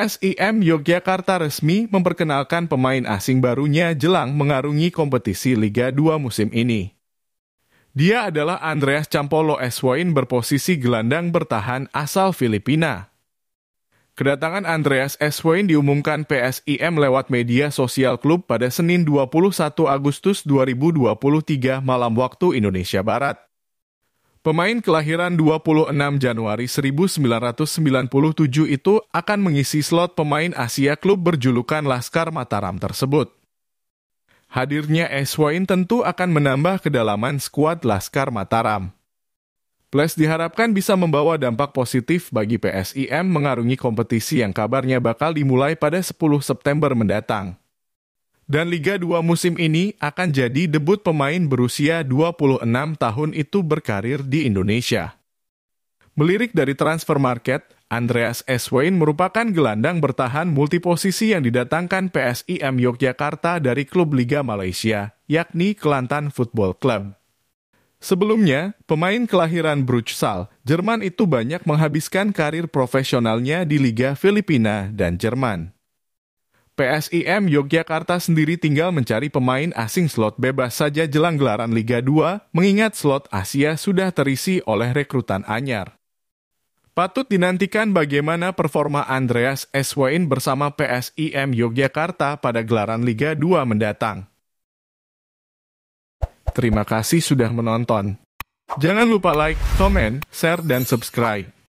PSIM Yogyakarta resmi memperkenalkan pemain asing barunya jelang mengarungi kompetisi Liga 2 musim ini. Dia adalah Andreas Campolo Eswain berposisi gelandang bertahan asal Filipina. Kedatangan Andreas Eswain diumumkan PSIM lewat media sosial klub pada Senin 21 Agustus 2023 malam waktu Indonesia Barat. Pemain kelahiran 26 Januari 1997 itu akan mengisi slot pemain Asia klub berjulukan Laskar Mataram tersebut. Hadirnya Eswain tentu akan menambah kedalaman skuad Laskar Mataram. Plus diharapkan bisa membawa dampak positif bagi PSIM mengarungi kompetisi yang kabarnya bakal dimulai pada 10 September mendatang dan Liga 2 musim ini akan jadi debut pemain berusia 26 tahun itu berkarir di Indonesia. Melirik dari transfer market, Andreas S. Wayne merupakan gelandang bertahan multiposisi yang didatangkan PSIM Yogyakarta dari klub Liga Malaysia, yakni Kelantan Football Club. Sebelumnya, pemain kelahiran Bruchsal, Jerman itu banyak menghabiskan karir profesionalnya di Liga Filipina dan Jerman. PSIM Yogyakarta sendiri tinggal mencari pemain asing slot bebas saja jelang gelaran Liga 2, mengingat slot Asia sudah terisi oleh rekrutan anyar. Patut dinantikan bagaimana performa Andreas Eswain bersama PSIM Yogyakarta pada gelaran Liga 2 mendatang. Terima kasih sudah menonton. Jangan lupa like, komen, share, dan subscribe.